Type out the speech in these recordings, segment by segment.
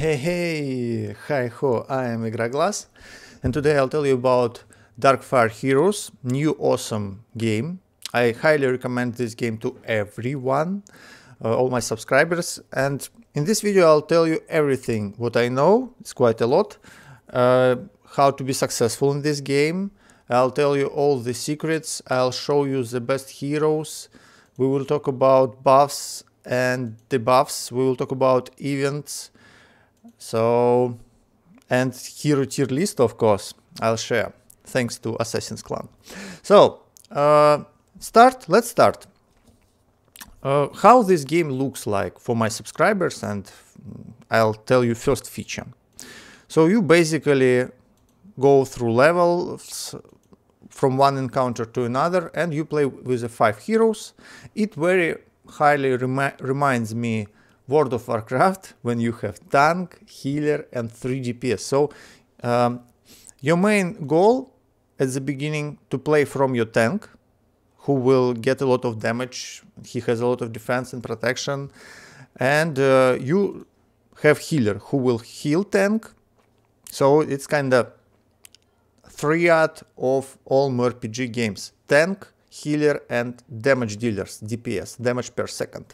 Hey, hey, hi ho, I am Igraglaz, and today I'll tell you about Darkfire Heroes, new awesome game. I highly recommend this game to everyone, uh, all my subscribers, and in this video I'll tell you everything what I know, it's quite a lot, uh, how to be successful in this game, I'll tell you all the secrets, I'll show you the best heroes, we will talk about buffs and debuffs, we will talk about events, so, and here tier list, of course, I'll share, thanks to Assassin's Clan. So, uh, start, let's start. Uh, how this game looks like for my subscribers and I'll tell you first feature. So you basically go through levels from one encounter to another and you play with the five heroes. It very highly remi reminds me World of Warcraft when you have tank, healer, and 3 DPS. So um, your main goal at the beginning to play from your tank, who will get a lot of damage. He has a lot of defense and protection, and uh, you have healer who will heal tank. So it's kind of three out of all RPG games: tank, healer and damage dealers, DPS, damage per second.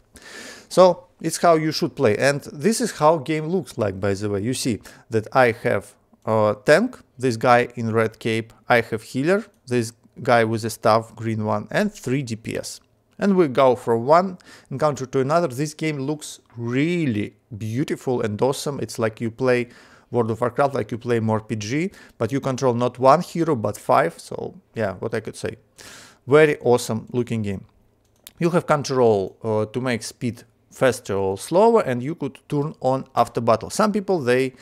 So it's how you should play. And this is how game looks like, by the way. You see that I have a tank, this guy in red cape, I have healer, this guy with a staff, green one, and three DPS. And we go from one encounter to another. This game looks really beautiful and awesome. It's like you play World of Warcraft, like you play more PG, but you control not one hero, but five. So yeah, what I could say. Very awesome looking game. You have control uh, to make speed faster or slower and you could turn on after battle. Some people they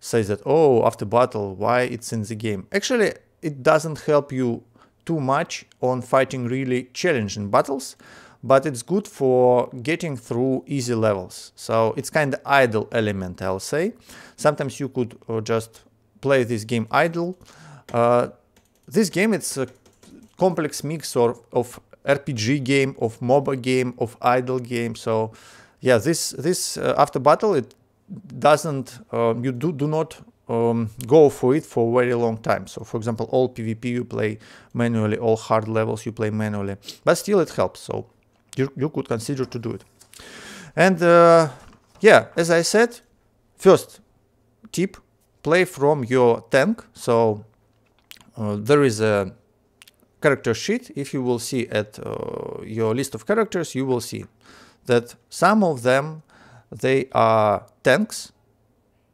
say that oh after battle why it's in the game. Actually it doesn't help you too much on fighting really challenging battles but it's good for getting through easy levels. So it's kind of idle element, I'll say. Sometimes you could uh, just play this game idle. Uh, this game it's a complex mix of, of RPG game, of MOBA game, of idle game. So yeah, this this uh, after battle it doesn't uh, you do do not um, go for it for a very long time. So for example, all PvP you play manually, all hard levels you play manually, but still it helps. So you you could consider to do it. And uh, yeah, as I said, first tip: play from your tank. So uh, there is a character sheet, if you will see at uh, your list of characters, you will see that some of them, they are tanks.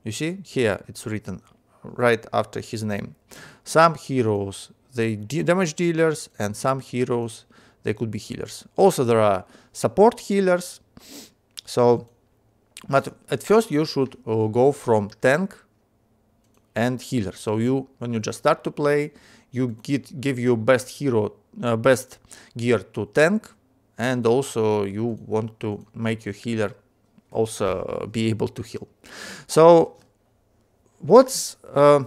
You see here it's written right after his name. Some heroes, they de damage dealers and some heroes, they could be healers. Also there are support healers. So, but at first you should uh, go from tank and healer. So you, when you just start to play, you get give your best hero uh, best gear to tank and also you want to make your healer also be able to heal so what's uh,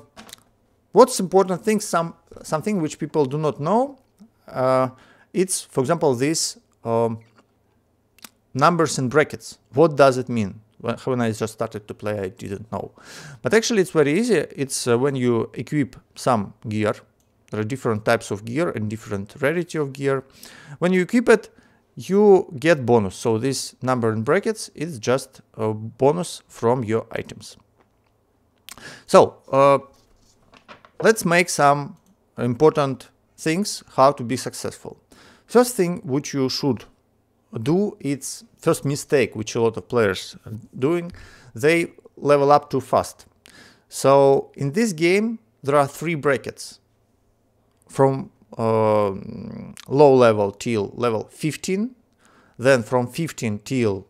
what's important thing some something which people do not know uh, it's for example these um, numbers in brackets what does it mean when I just started to play, I didn't know. But actually, it's very easy. It's uh, when you equip some gear there are different types of gear and different rarity of gear. When you equip it, you get bonus. So this number in brackets is just a bonus from your items. So uh, let's make some important things how to be successful. First thing which you should do is first mistake which a lot of players are doing. They level up too fast. So in this game there are three brackets from uh, low level till level 15, then from 15 till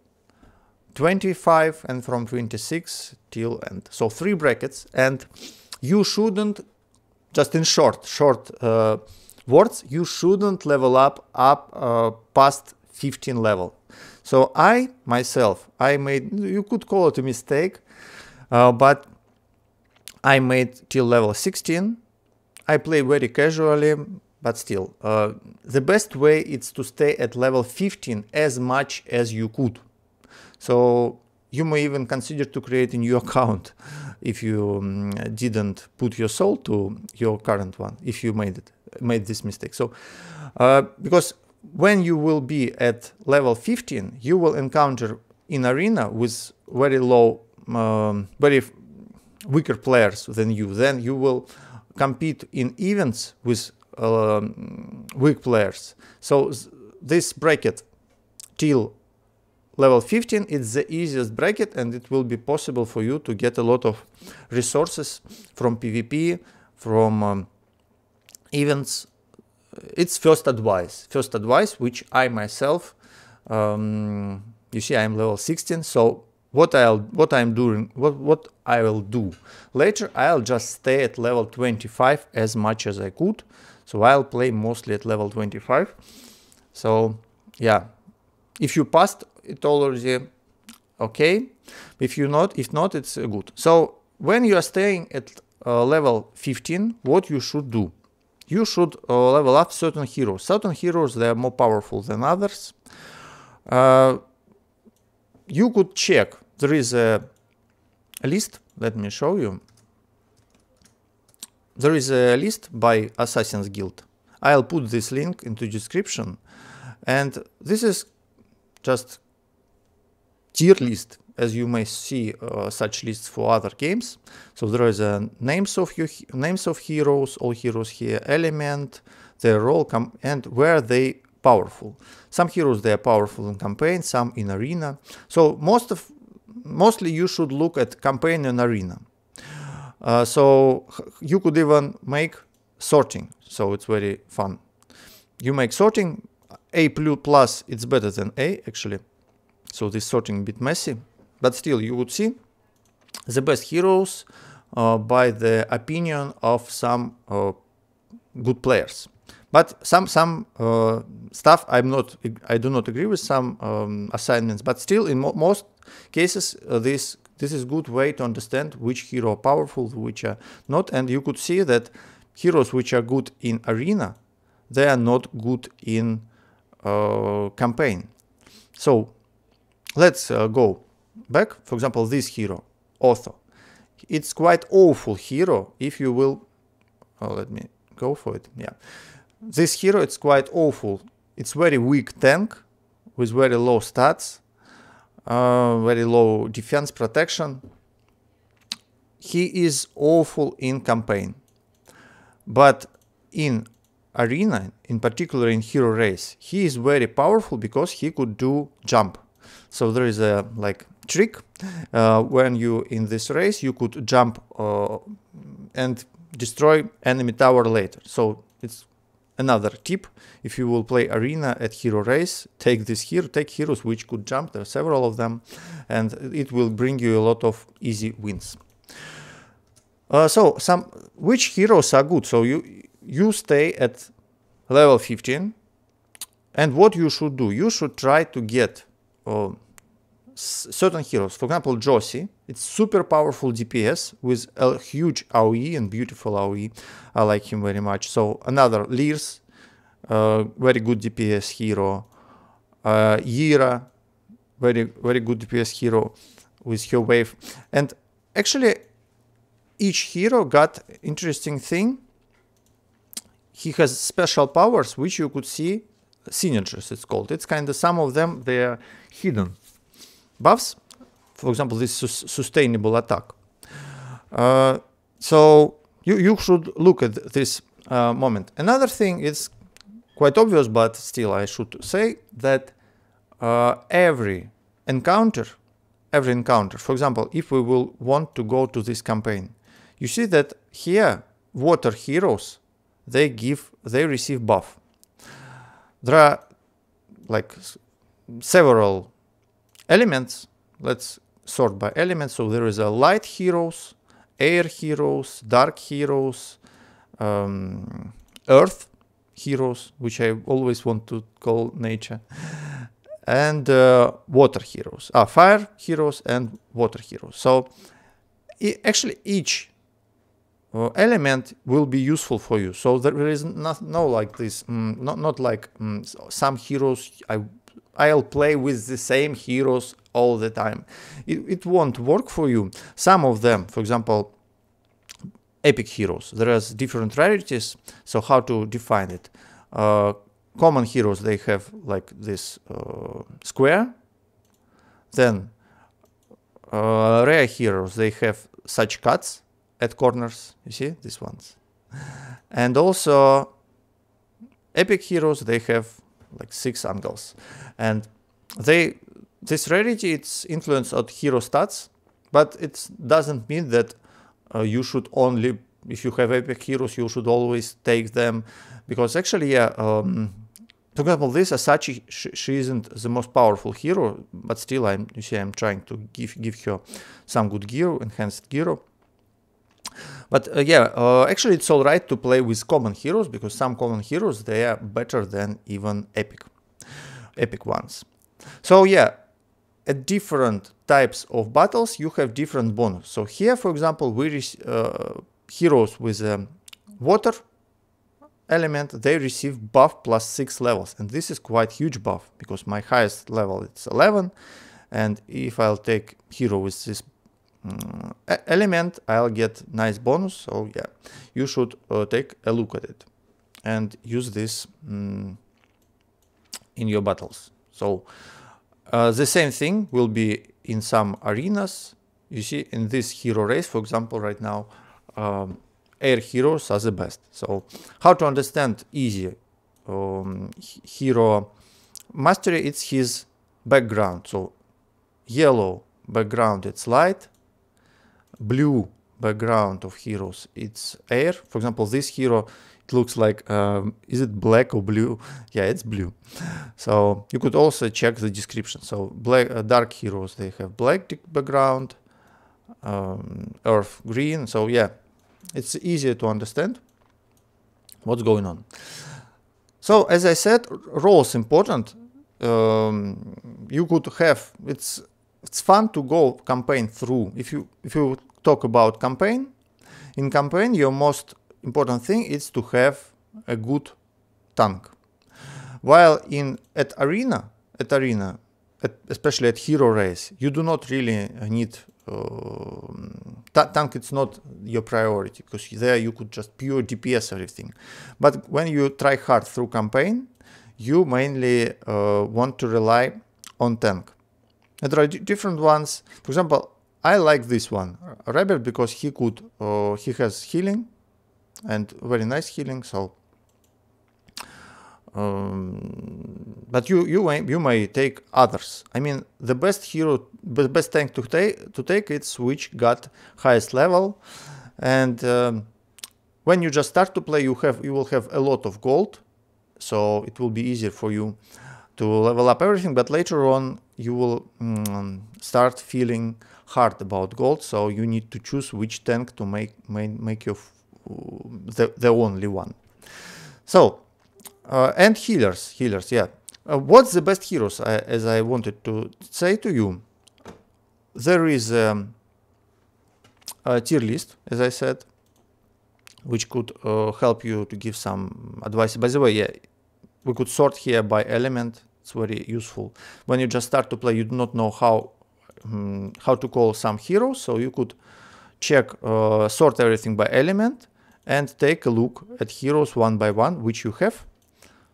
25 and from 26 till end. so three brackets and you shouldn't just in short short uh, words you shouldn't level up up uh, past 15 level so i myself i made you could call it a mistake uh, but i made till level 16 I play very casually, but still, uh, the best way is to stay at level 15 as much as you could. So you may even consider to create a new account if you um, didn't put your soul to your current one, if you made it made this mistake. So uh, because when you will be at level 15, you will encounter in arena with very low, um, very weaker players than you. Then you will compete in events with um, weak players. So this bracket till level 15 is the easiest bracket and it will be possible for you to get a lot of resources from PvP, from um, events. It's first advice, first advice which I myself, um, you see I'm level 16, so what I'll what I'm doing what what I will do later I'll just stay at level 25 as much as I could so I'll play mostly at level 25 so yeah if you passed it already okay if you not if not it's good so when you are staying at uh, level 15 what you should do you should uh, level up certain heroes certain heroes they are more powerful than others uh, you could check there is a, a list. Let me show you. There is a list by Assassin's Guild. I'll put this link into description. And this is just tier list as you may see uh, such lists for other games. So there is a uh, names of your names of heroes, all heroes here, element, their role, Come and where they powerful. Some heroes they are powerful in campaign, some in arena. So most of mostly you should look at campaign and arena. Uh, so you could even make sorting. So it's very fun. You make sorting, A plus, it's better than A actually. So this sorting a bit messy, but still you would see the best heroes uh, by the opinion of some uh, good players. But some some uh, stuff I'm not I do not agree with some um, assignments. But still, in mo most cases, uh, this this is good way to understand which hero are powerful, which are not. And you could see that heroes which are good in arena, they are not good in uh, campaign. So let's uh, go back. For example, this hero, author. It's quite awful hero if you will... Oh, let me go for it. Yeah. This hero, it's quite awful. It's very weak tank with very low stats uh, very low defense protection. He is awful in campaign, but in arena, in particular in hero race, he is very powerful because he could do jump. So there is a like trick uh, when you in this race you could jump uh, and destroy enemy tower later. So it's Another tip, if you will play arena at hero race, take this hero, take heroes which could jump, there are several of them, and it will bring you a lot of easy wins. Uh, so, some which heroes are good? So you you stay at level 15, and what you should do, you should try to get uh, certain heroes. For example, Josie. It's super powerful DPS with a huge AoE and beautiful AoE. I like him very much. So another Lears, uh, very good DPS hero. Uh, Yira, very very good DPS hero with her wave. And actually, each hero got interesting thing. He has special powers which you could see synergies. It's called. It's kind of some of them they are hidden buffs. For example, this sustainable attack. Uh, so you, you should look at this uh, moment. Another thing is quite obvious, but still I should say that uh, every encounter, every encounter, for example, if we will want to go to this campaign, you see that here water heroes, they give, they receive buff. There are like several Elements, let's sort by elements. So there is a light heroes, air heroes, dark heroes, um, earth heroes, which I always want to call nature, and uh, water heroes, ah, fire heroes and water heroes. So actually each uh, element will be useful for you. So there is not, no like this, mm, not, not like mm, some heroes I I'll play with the same heroes all the time. It, it won't work for you. Some of them, for example, epic heroes, there are different rarities, so how to define it. Uh, common heroes, they have like this uh, square. Then uh, rare heroes, they have such cuts at corners, you see, these ones. And also epic heroes, they have like six angles. And they this rarity it's influenced on hero stats, but it doesn't mean that uh, you should only if you have epic heroes you should always take them because actually yeah. Um, for example, this Asachi, she, she isn't the most powerful hero, but still, I'm, you see, I'm trying to give give her some good gear, enhanced gear. But uh, yeah, uh, actually it's alright to play with common heroes because some common heroes, they are better than even epic, epic ones. So yeah, at different types of battles, you have different bonus. So here, for example, we uh, heroes with um, water element, they receive buff plus 6 levels. And this is quite huge buff because my highest level is 11. And if I'll take hero with this Mm, element, I'll get nice bonus. So yeah, you should uh, take a look at it and use this um, in your battles. So uh, the same thing will be in some arenas. You see in this hero race, for example, right now, um, air heroes are the best. So how to understand easy um, hero mastery, it's his background. So yellow background, it's light blue background of heroes it's air for example this hero it looks like um, is it black or blue yeah it's blue so you could also check the description so black uh, dark heroes they have black background um, earth green so yeah it's easier to understand what's going on so as i said roles important um, you could have it's it's fun to go campaign through. If you if you talk about campaign, in campaign your most important thing is to have a good tank. While in at arena, at arena, at, especially at hero race, you do not really need uh, tank. It's not your priority because there you could just pure DPS everything. But when you try hard through campaign, you mainly uh, want to rely on tank. And there are different ones. For example, I like this one, Rabbit, because he could, uh, he has healing and very nice healing. So, um, but you you may you may take others. I mean, the best hero, the best tank to take to take it's which got highest level, and um, when you just start to play, you have you will have a lot of gold, so it will be easier for you to level up everything. But later on, you will um, start feeling hard about gold. So you need to choose which tank to make make, make your uh, the, the only one. So uh, and healers, healers, yeah. Uh, what's the best heroes? I, as I wanted to say to you, there is um, a tier list, as I said, which could uh, help you to give some advice. By the way, yeah, we could sort here by element it's very useful. When you just start to play, you do not know how um, how to call some heroes, so you could check uh, sort everything by element and take a look at heroes one by one, which you have.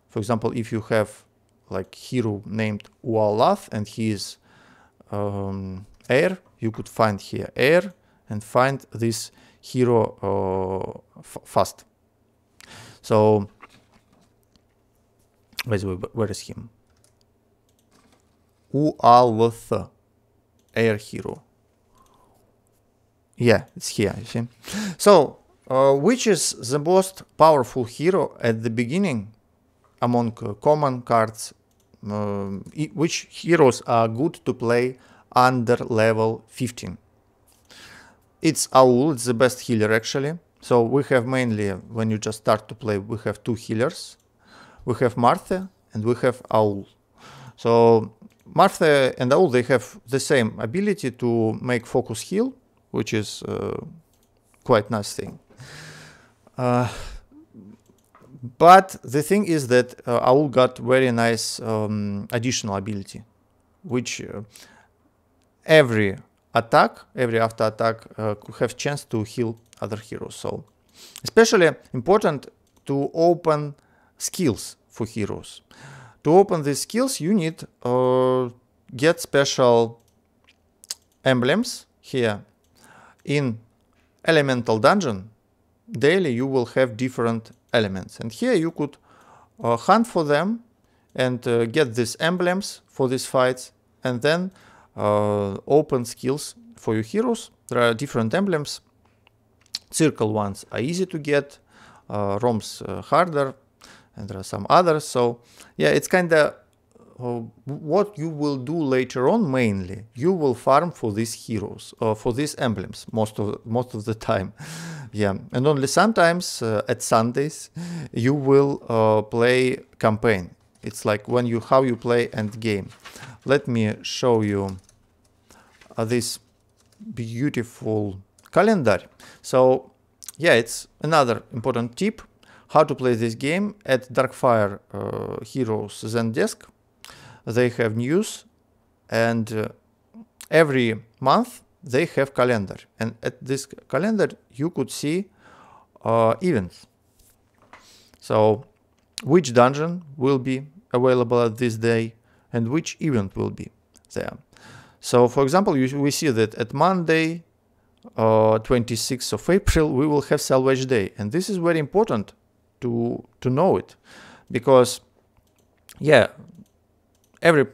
For example, if you have like hero named Ualath and he is um, air, you could find here air and find this hero uh, fast. So, where is him? UALth. Air Hero. Yeah, it's here, you see. So, uh, which is the most powerful hero at the beginning among uh, common cards? Uh, which heroes are good to play under level 15? It's Aul, it's the best healer actually. So we have mainly, when you just start to play, we have two healers. We have Martha and we have Aul. So Martha and all they have the same ability to make focus heal, which is uh, quite nice thing. Uh, but the thing is that uh, Aul got very nice um, additional ability, which uh, every attack, every after attack uh, could have chance to heal other heroes. So especially important to open skills for heroes. To open these skills, you need uh, get special emblems here. In Elemental Dungeon, daily you will have different elements. And here you could uh, hunt for them and uh, get these emblems for these fights and then uh, open skills for your heroes. There are different emblems. Circle ones are easy to get, uh, ROMs uh, harder, and there are some others. So yeah, it's kind of uh, what you will do later on mainly. You will farm for these heroes, or uh, for these emblems most of most of the time. yeah, and only sometimes uh, at Sundays you will uh, play campaign. It's like when you how you play end game. Let me show you uh, this beautiful calendar. So yeah, it's another important tip how to play this game at Darkfire uh, Heroes ZenDesk? They have news and uh, every month they have calendar and at this calendar you could see uh, events. So which dungeon will be available at this day and which event will be there. So for example, you, we see that at Monday, uh, 26th of April, we will have Salvage Day. And this is very important to to know it because yeah every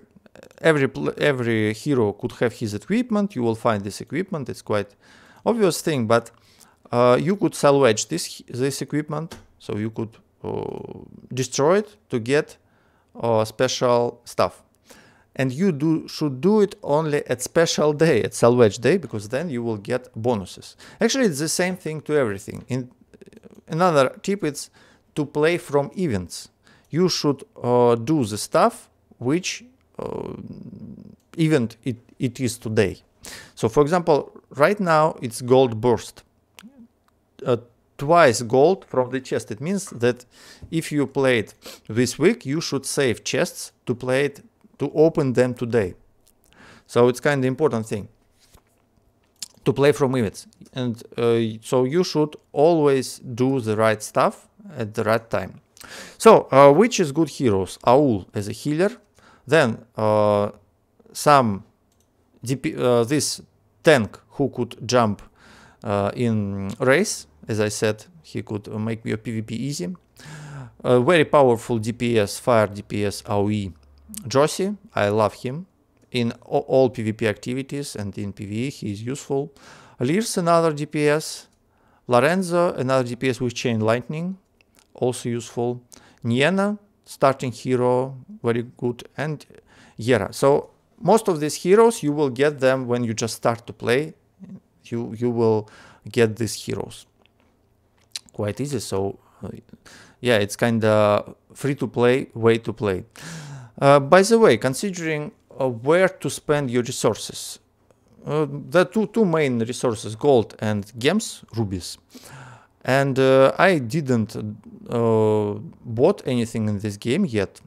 every every hero could have his equipment you will find this equipment it's quite obvious thing but uh, you could salvage this this equipment so you could uh, destroy it to get uh, special stuff and you do should do it only at special day at salvage day because then you will get bonuses actually it's the same thing to everything in another tip it's to play from events. You should uh, do the stuff which uh, event it, it is today. So for example, right now it's gold burst. Uh, twice gold from the chest. It means that if you played this week, you should save chests to play it, to open them today. So it's kind of important thing to play from events. And uh, so you should always do the right stuff at the right time. So, uh, which is good heroes? Aul as a healer, then uh, some DP, uh, this tank who could jump uh, in race, as I said, he could make your PvP easy. A uh, very powerful DPS, fire DPS AoE Josie, I love him. In all PvP activities and in PvE, he is useful. Lears another DPS. Lorenzo, another DPS with Chain Lightning, also useful. Niena, starting hero, very good, and Yera. So most of these heroes, you will get them when you just start to play. You, you will get these heroes quite easy. So uh, yeah, it's kind of free to play, way to play. Uh, by the way, considering uh, where to spend your resources, uh, the two, two main resources, gold and gems, rubies. And uh, I didn't uh, bought anything in this game yet,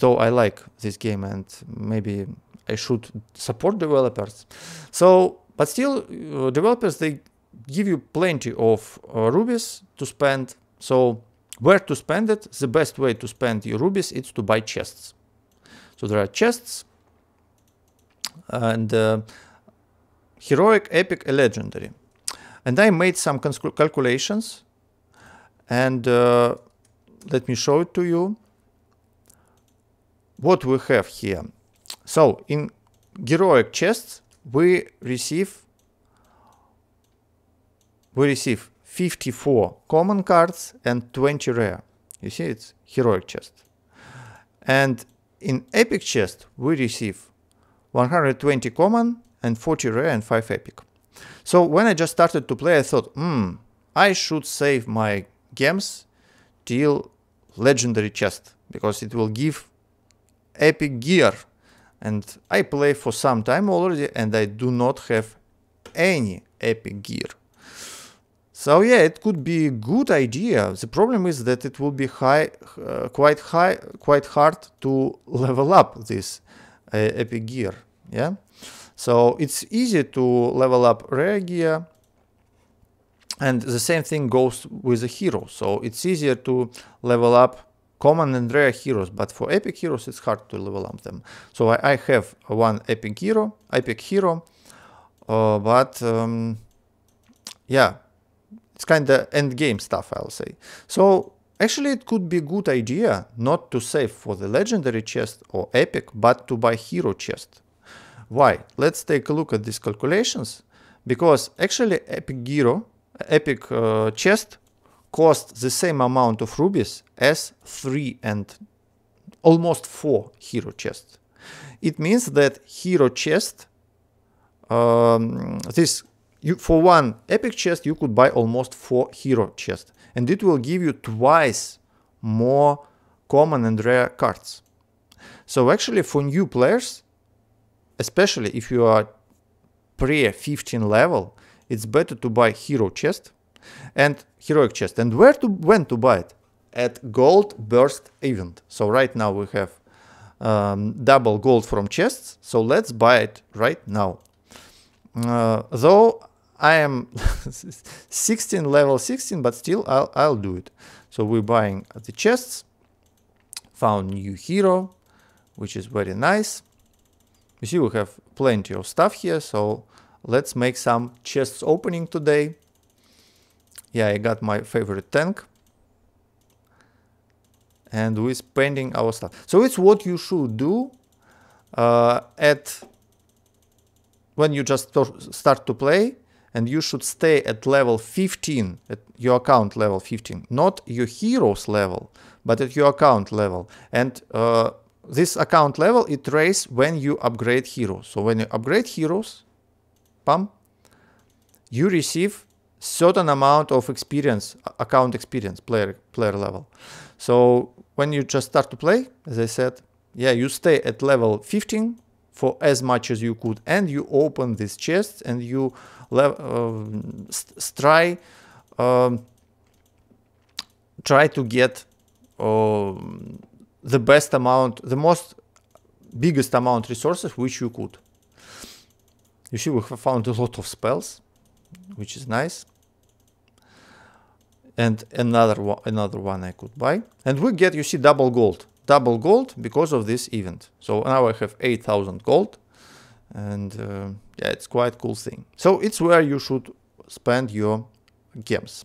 though I like this game and maybe I should support developers. So, but still, uh, developers, they give you plenty of rubies to spend. So where to spend it? The best way to spend your rubies is to buy chests. So there are chests and uh, heroic, epic, legendary. And I made some calculations and uh, let me show it to you. What we have here. So in heroic chests we receive we receive 54 common cards and 20 rare. You see it's heroic chest. And in epic chest we receive 120 common and 40 rare and 5 epic. So when I just started to play, I thought, hmm, I should save my gems till legendary chest because it will give epic gear. And I play for some time already and I do not have any epic gear. So yeah, it could be a good idea. The problem is that it will be high, uh, quite high, quite hard to level up this uh, epic gear. Yeah. So it's easy to level up rare gear. And the same thing goes with the hero. So it's easier to level up common and rare heroes, but for epic heroes it's hard to level up them. So I, I have one epic hero, epic hero, uh, but um, yeah, it's kind of end game stuff, I'll say. So actually it could be a good idea not to save for the legendary chest or epic, but to buy hero chest why? Let's take a look at these calculations because actually Epic Giro, Epic uh, Chest cost the same amount of rubies as 3 and almost 4 hero chests. It means that hero chest, um, this you, for one epic chest you could buy almost 4 hero chests and it will give you twice more common and rare cards. So actually for new players especially if you are pre-15 level, it's better to buy hero chest and heroic chest. And where to when to buy it? At gold burst event. So right now we have um, double gold from chests. So let's buy it right now. Uh, though I am 16 level 16, but still I'll, I'll do it. So we're buying the chests. Found new hero, which is very nice. You see, we have plenty of stuff here, so let's make some chests opening today. Yeah, I got my favorite tank. And we're spending our stuff. So it's what you should do uh, at when you just start to play and you should stay at level 15 at your account level 15 not your hero's level but at your account level and uh, this account level, it raises when you upgrade heroes. So when you upgrade heroes, pam, you receive certain amount of experience, account experience, player player level. So when you just start to play, as I said, yeah, you stay at level 15 for as much as you could, and you open this chest and you uh, try um, try to get. Um, the best amount, the most biggest amount resources which you could. You see, we have found a lot of spells, which is nice. And another one, another one I could buy. And we get, you see, double gold. Double gold because of this event. So now I have 8,000 gold. And uh, yeah, it's quite cool thing. So it's where you should spend your gems.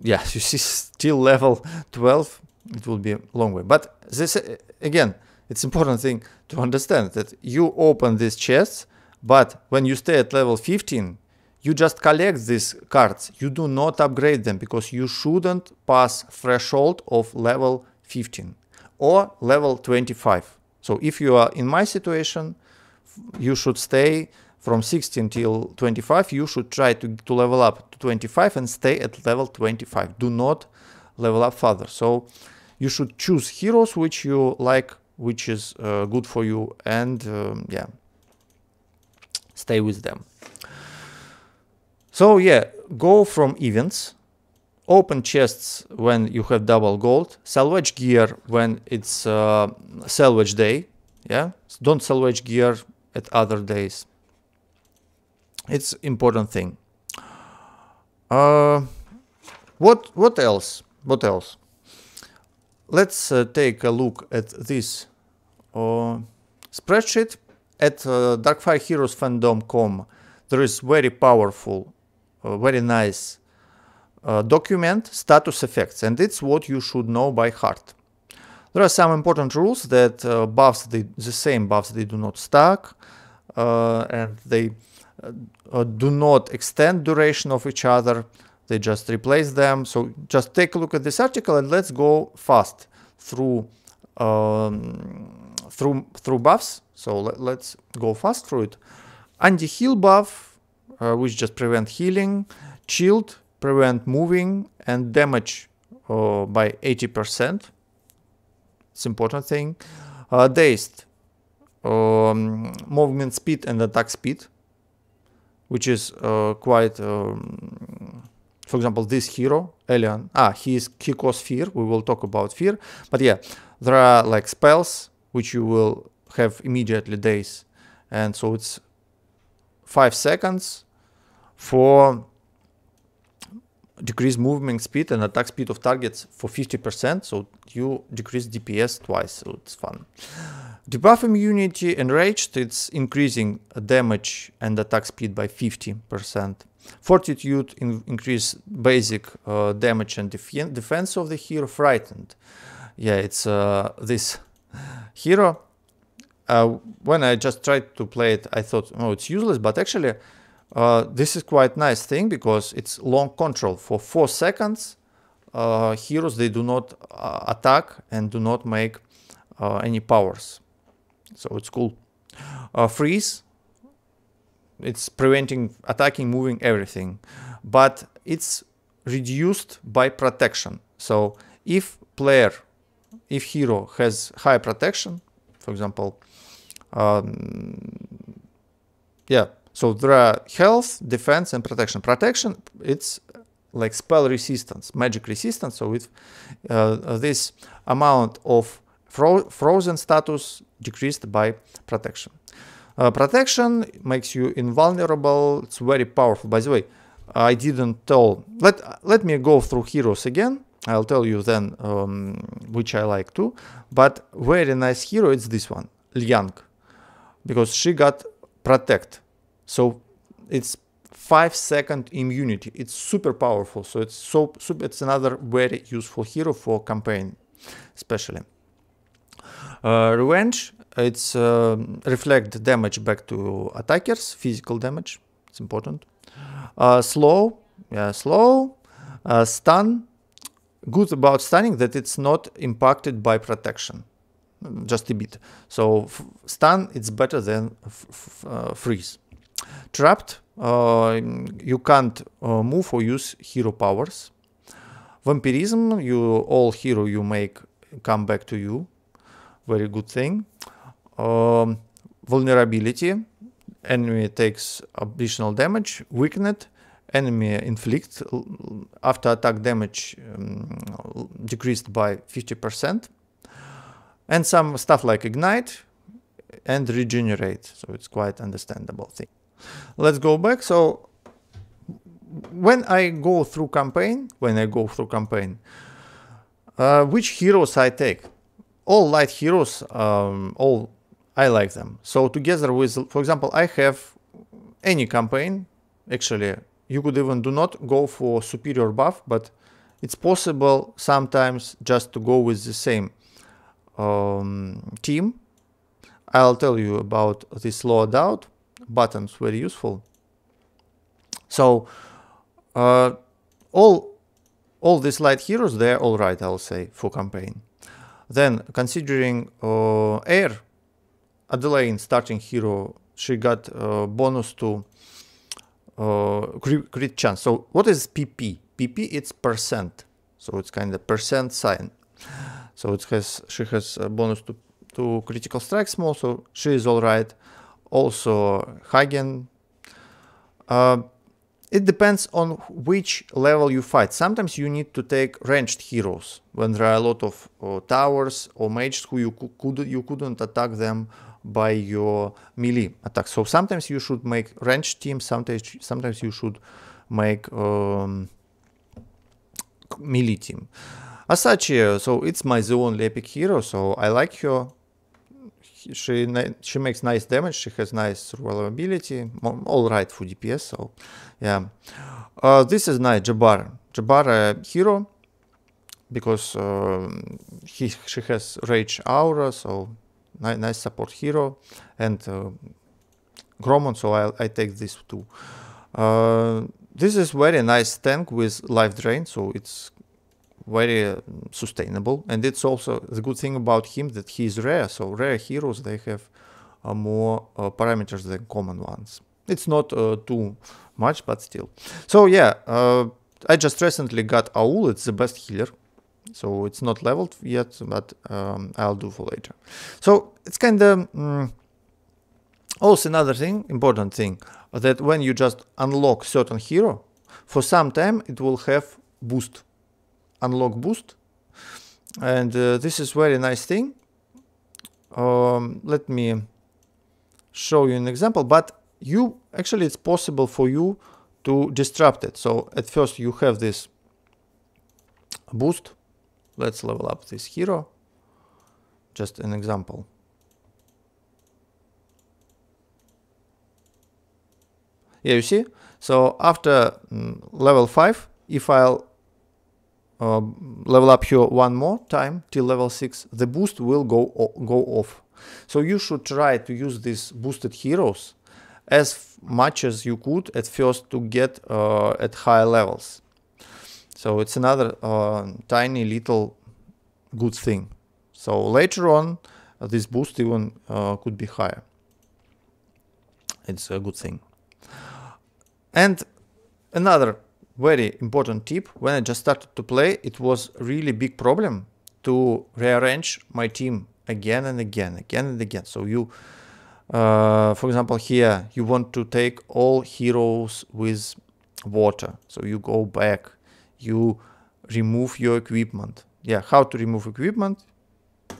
Yes, you see till level 12 it will be a long way but this again it's important thing to understand that you open these chests but when you stay at level 15 you just collect these cards you do not upgrade them because you shouldn't pass threshold of level 15 or level 25 so if you are in my situation you should stay from 16 till 25 you should try to, to level up to 25 and stay at level 25 do not level up further. So you should choose heroes which you like, which is uh, good for you, and um, yeah, stay with them. So yeah, go from events, open chests when you have double gold, salvage gear when it's uh, salvage day, yeah, don't salvage gear at other days. It's important thing. Uh, what what else? what else? Let's uh, take a look at this uh, spreadsheet at uh, Darkfire There is very powerful, uh, very nice uh, document status effects, and it's what you should know by heart. There are some important rules that uh, buffs they, the same buffs they do not stack, and they do not extend duration of each other. They just replace them. So just take a look at this article and let's go fast through um, through through buffs. So let, us go fast through it. Anti-heal buff, uh, which just prevent healing, shield prevent moving and damage uh, by 80%. It's important thing. Uh, dazed, um, movement speed and attack speed, which is uh, quite um, for example, this hero, Elian, ah, he, is, he caused fear, we will talk about fear, but yeah, there are like spells, which you will have immediately days, and so it's 5 seconds for decrease movement speed and attack speed of targets for 50%, so you decrease DPS twice, so it's fun. Debuff immunity enraged, it's increasing damage and attack speed by 50%. Fortitude in increase basic uh, damage and def defense of the hero. Frightened. Yeah, it's uh, this hero. Uh, when I just tried to play it, I thought, oh, it's useless. But actually, uh, this is quite nice thing because it's long control for four seconds. Uh, heroes they do not uh, attack and do not make any powers, so it's cool. freeze it's preventing attacking, moving, everything. But it's reduced by protection. So if player, if hero has high protection, for example, um, yeah, so there are health, defense, and protection. Protection, it's like spell resistance, magic resistance. So with uh, this amount of fro frozen status decreased by protection. Uh, protection makes you invulnerable. It's very powerful. By the way, I didn't tell. Let let me go through heroes again. I'll tell you then um, which I like too. But very nice hero. It's this one, Liang, because she got protect. So it's five second immunity. It's super powerful. So it's so super. It's another very useful hero for campaign, especially. Uh, revenge it's uh, reflect damage back to attackers, physical damage. It's important. Uh, slow, yeah, slow. Uh, stun. Good about stunning that it's not impacted by protection, just a bit. So stun it's better than uh, freeze. Trapped. Uh, you can't uh, move or use hero powers. Vampirism. You all hero you make come back to you. Very good thing um, vulnerability, enemy takes additional damage, weakened, enemy inflict after attack damage um, decreased by 50%, and some stuff like ignite and regenerate. So it's quite understandable thing. Let's go back. So when I go through campaign, when I go through campaign, uh, which heroes I take? All light heroes, um, all I like them. So together with, for example, I have any campaign, actually, you could even do not go for superior buff, but it's possible sometimes just to go with the same um, team. I'll tell you about this loadout buttons, very useful. So uh, all all these light heroes, they're all right, I'll say, for campaign. Then considering uh, air, Adelaine starting hero, she got uh, bonus to uh, crit, crit chance. So what is PP? PP it's percent. So it's kind of percent sign. So it has she has a bonus to to critical strikes more. So she is all right. Also Hagen. Uh, it depends on which level you fight. Sometimes you need to take ranged heroes when there are a lot of uh, towers or mages who you could you couldn't attack them by your melee attack. So sometimes you should make range team, sometimes sometimes you should make um, melee team. As such, so it's my only epic hero, so I like her. She she makes nice damage. She has nice survivability. All right for DPS. So yeah, uh, this is nice Jabbar. Jabbar uh, hero because uh, he she has rage aura, so nice support hero and uh, Gromon, so I'll, I take this too. Uh, this is very nice tank with life drain, so it's very uh, sustainable and it's also the good thing about him that he is rare so rare heroes they have uh, more uh, parameters than common ones it's not uh, too much but still so yeah i just recently got aul it's the best healer so it's not leveled yet, but um, I'll do for later. So it's kind of um, mm, also another thing, important thing, that when you just unlock certain hero, for some time it will have boost, unlock boost, and uh, this is very nice thing. Um, let me show you an example, but you actually it's possible for you to disrupt it. So at first you have this boost Let's level up this hero. Just an example. Yeah, you see? So after mm, level 5, if I'll uh, level up here one more time till level 6, the boost will go, go off. So you should try to use these boosted heroes as much as you could at first to get uh, at high levels. So it's another uh, tiny little good thing. So later on, uh, this boost even uh, could be higher. It's a good thing. And another very important tip, when I just started to play, it was really big problem to rearrange my team again and again, again and again. So you, uh, for example, here, you want to take all heroes with water. So you go back you remove your equipment. Yeah, how to remove equipment?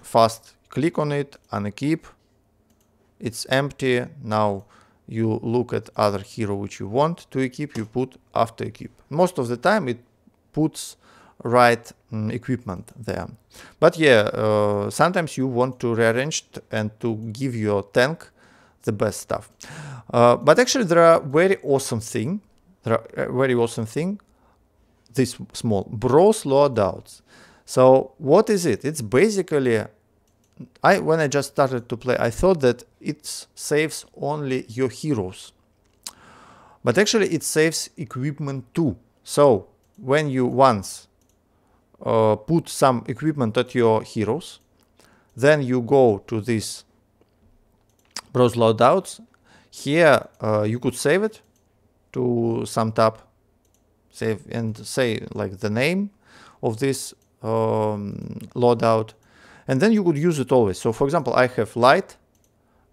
Fast click on it, unequip. It's empty. Now you look at other hero which you want to equip, you put after equip. Most of the time it puts right um, equipment there. But yeah, uh, sometimes you want to rearrange and to give your tank the best stuff. Uh, but actually there are very awesome thing, there are uh, very awesome thing this small browse loadouts. So what is it? It's basically I when I just started to play, I thought that it saves only your heroes. But actually it saves equipment too. So when you once uh, put some equipment at your heroes, then you go to this browse loadouts. Here uh, you could save it to some tab save and say like the name of this um, loadout and then you would use it always so for example i have light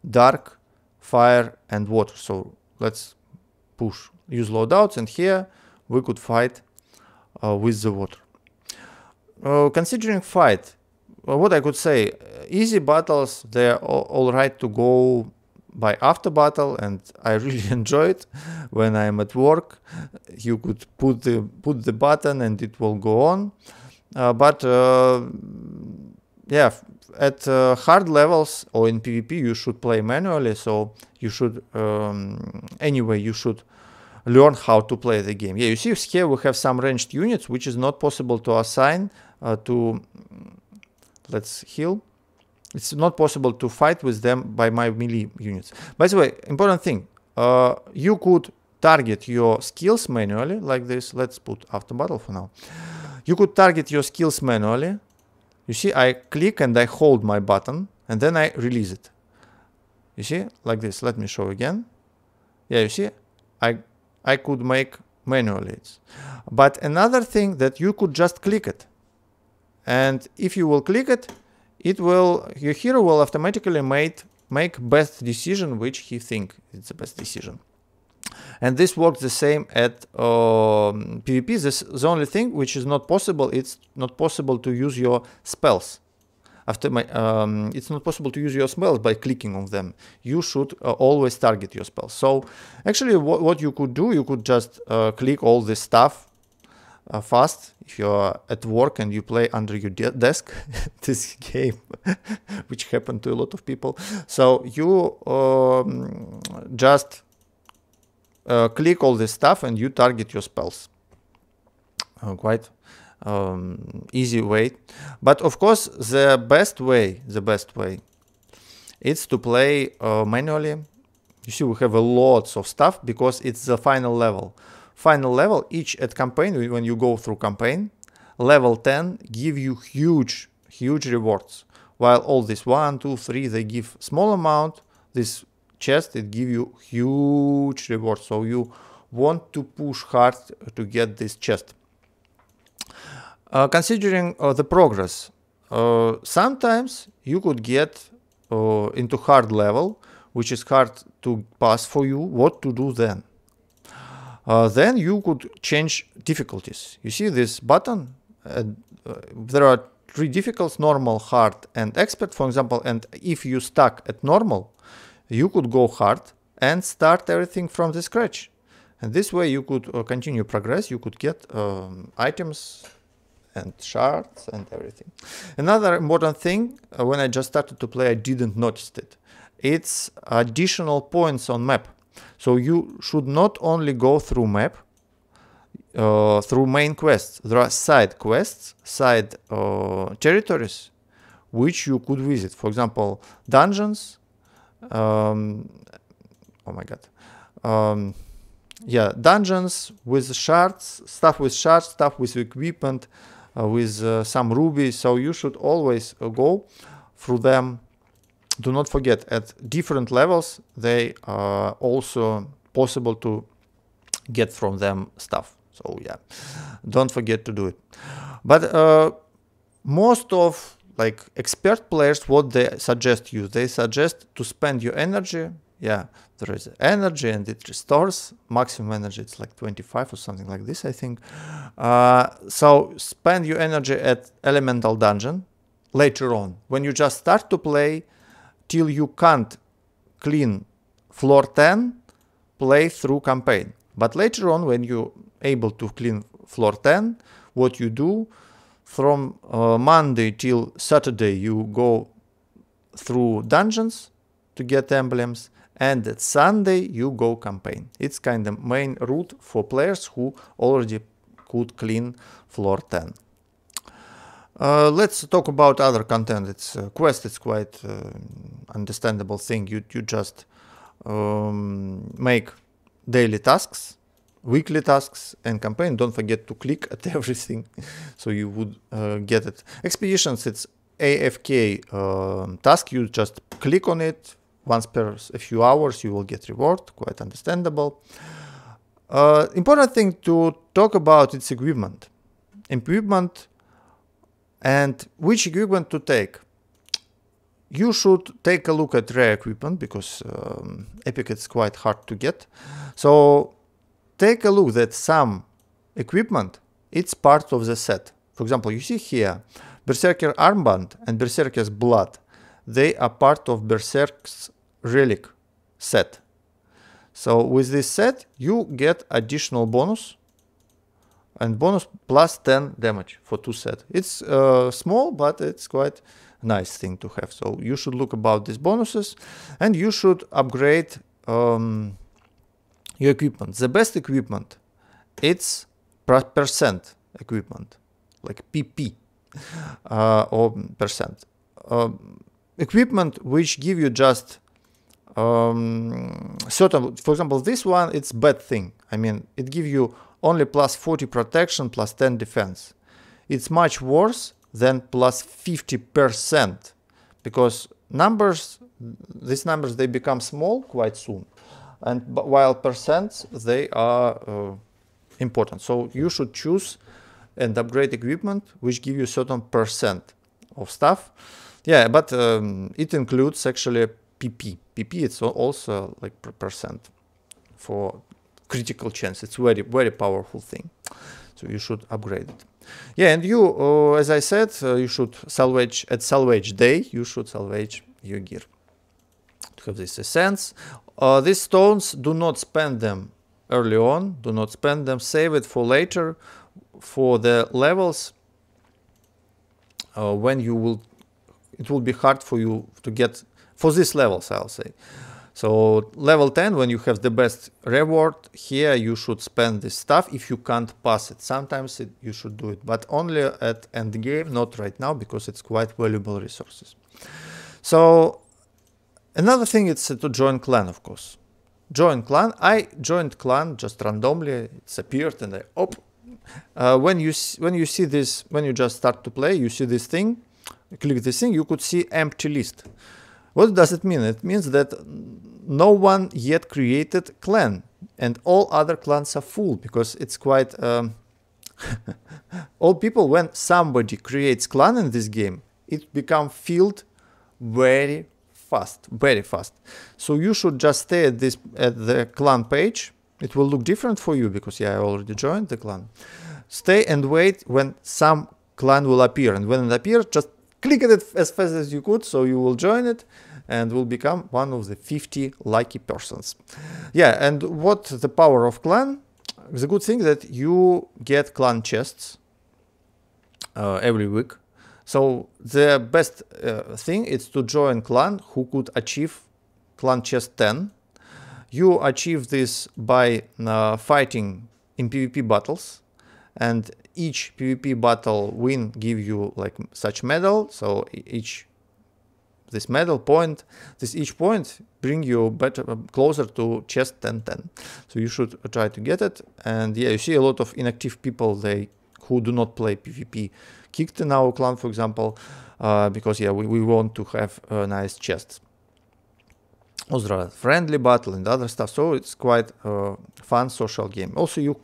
dark fire and water so let's push use loadouts and here we could fight uh, with the water uh, considering fight uh, what i could say easy battles they're all, all right to go by after battle and I really enjoy it when I'm at work you could put the put the button and it will go on uh, but uh, yeah at uh, hard levels or in PvP you should play manually so you should um, anyway you should learn how to play the game yeah you see here we have some ranged units which is not possible to assign uh, to let's heal it's not possible to fight with them by my melee units. By the way, important thing, uh, you could target your skills manually like this. Let's put after battle for now. You could target your skills manually. You see, I click and I hold my button and then I release it. You see, like this. Let me show again. Yeah, you see, I, I could make manually. It. But another thing that you could just click it. And if you will click it, it will your hero will automatically made, make best decision which he think is the best decision. And this works the same at um, PvP. This the only thing which is not possible. It's not possible to use your spells. After my, um, it's not possible to use your spells by clicking on them. You should uh, always target your spells. So actually, what, what you could do, you could just uh, click all this stuff uh, fast if you're at work and you play under your de desk this game which happened to a lot of people so you um, just uh, click all this stuff and you target your spells uh, quite um, easy way but of course the best way the best way it's to play uh, manually you see we have a lots of stuff because it's the final level Final level, each at campaign, when you go through campaign, level 10 give you huge, huge rewards. While all this 1, 2, 3, they give small amount, this chest, it give you huge rewards. So you want to push hard to get this chest. Uh, considering uh, the progress, uh, sometimes you could get uh, into hard level, which is hard to pass for you, what to do then? Uh, then you could change difficulties. You see this button? Uh, there are three difficulties, normal, hard, and expert, for example. And if you stuck at normal, you could go hard and start everything from the scratch. And this way you could uh, continue progress, you could get um, items and shards and everything. Another important thing, uh, when I just started to play, I didn't notice it. It's additional points on map. So you should not only go through map, uh, through main quests. There are side quests, side uh, territories, which you could visit. For example, dungeons. Um, oh my god. Um, yeah, dungeons with shards, stuff with shards, stuff with equipment, uh, with uh, some rubies. So you should always uh, go through them do not forget at different levels, they are also possible to get from them stuff. So yeah, don't forget to do it. But uh, most of like expert players, what they suggest you, they suggest to spend your energy. Yeah, there is energy and it restores maximum energy. It's like 25 or something like this, I think. Uh, so spend your energy at elemental dungeon later on. When you just start to play, till you can't clean floor 10, play through campaign. But later on, when you're able to clean floor 10, what you do from uh, Monday till Saturday, you go through dungeons to get emblems, and at Sunday you go campaign. It's kind of main route for players who already could clean floor 10. Uh, let's talk about other content. It's uh, Quest. It's quite uh, understandable thing. You you just um, make daily tasks, weekly tasks, and campaign. Don't forget to click at everything, so you would uh, get it. Expeditions. It's AFK um, task. You just click on it once per a few hours. You will get reward. Quite understandable. Uh, important thing to talk about. It's equipment. Equipment and which equipment to take? You should take a look at rare equipment because um, Epic is quite hard to get. So take a look that some equipment, it's part of the set. For example, you see here, Berserker Armband and Berserker's Blood. They are part of Berserk's Relic set. So with this set, you get additional bonus and bonus plus 10 damage for two set. It's uh, small, but it's quite nice thing to have. So you should look about these bonuses and you should upgrade um, your equipment. The best equipment, it's percent equipment, like PP uh, or percent. Um, equipment which give you just um, certain, for example, this one, it's bad thing. I mean, it gives you only plus 40 protection plus 10 defense. It's much worse than plus 50% because numbers, these numbers, they become small quite soon. And while percents, they are uh, important. So you should choose and upgrade equipment which give you certain percent of stuff. Yeah, but um, it includes actually PP. PP it's also like percent for critical chance. It's very, very powerful thing. So you should upgrade it. Yeah, and you, uh, as I said, uh, you should salvage, at salvage day, you should salvage your gear. To have this essence. Uh, these stones, do not spend them early on. Do not spend them. Save it for later for the levels uh, when you will, it will be hard for you to get, for these levels, I'll say. So level 10, when you have the best reward, here you should spend this stuff if you can't pass it. Sometimes it, you should do it, but only at end game, not right now, because it's quite valuable resources. So another thing is to join clan, of course. Join clan. I joined clan just randomly. It's appeared and I, oh. Uh, when you when you see this, when you just start to play, you see this thing, click this thing, you could see empty list. What does it mean? It means that no one yet created clan and all other clans are full because it's quite um, all people when somebody creates clan in this game it become filled very fast very fast so you should just stay at this at the clan page it will look different for you because yeah i already joined the clan stay and wait when some clan will appear and when it appears just click it as fast as you could so you will join it and will become one of the 50 lucky persons yeah and what the power of clan the good thing that you get clan chests uh, every week so the best uh, thing is to join clan who could achieve clan chest 10 you achieve this by uh, fighting in pvp battles and each PvP battle win give you like such medal. So each this medal point, this each point bring you better uh, closer to chest 1010. So you should try to get it. And yeah, you see a lot of inactive people they who do not play PvP kicked in our clan, for example, uh, because yeah, we, we want to have a nice chest. Ozra friendly battle and other stuff, so it's quite a fun social game. Also, you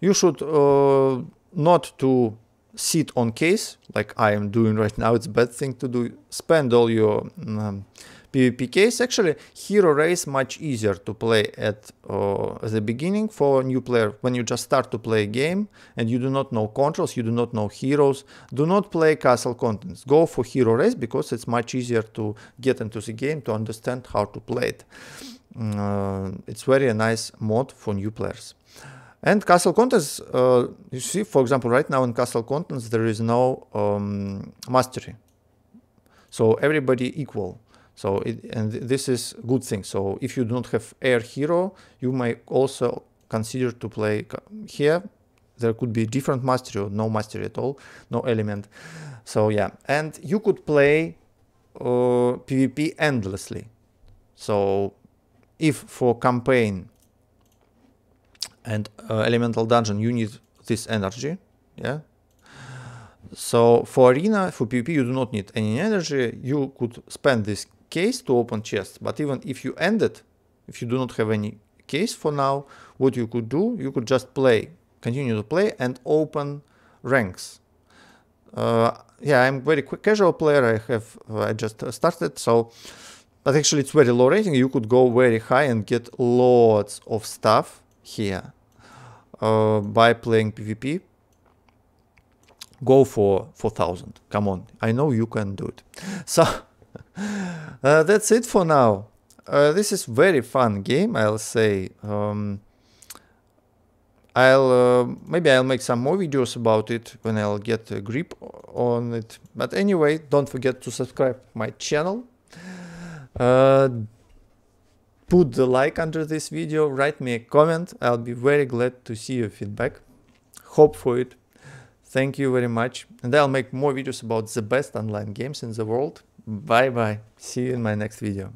you should uh, not to sit on case like I am doing right now. It's bad thing to do. Spend all your um, PvP case. Actually, hero race much easier to play at uh, the beginning for a new player. When you just start to play a game and you do not know controls, you do not know heroes, do not play castle contents. Go for hero race because it's much easier to get into the game to understand how to play it. Mm, uh, it's very nice mod for new players. And Castle Contents, uh, you see, for example, right now in Castle Contents, there is no um, mastery. So everybody equal. So it, and this is good thing. So if you don't have air hero, you may also consider to play here. There could be different mastery or no mastery at all, no element. So yeah, and you could play uh, PvP endlessly. So if for campaign and uh, elemental dungeon you need this energy yeah so for arena for pvp you do not need any energy you could spend this case to open chests but even if you end it if you do not have any case for now what you could do you could just play continue to play and open ranks uh, yeah i'm very quick casual player i have uh, i just started so but actually it's very low rating you could go very high and get lots of stuff here uh, by playing PvP. Go for 4000. Come on. I know you can do it. So uh, that's it for now. Uh, this is very fun game, I'll say. Um, I'll uh, maybe I'll make some more videos about it when I'll get a grip on it. But anyway, don't forget to subscribe my channel. Uh, put the like under this video, write me a comment. I'll be very glad to see your feedback. Hope for it. Thank you very much. And I'll make more videos about the best online games in the world. Bye bye. See you in my next video.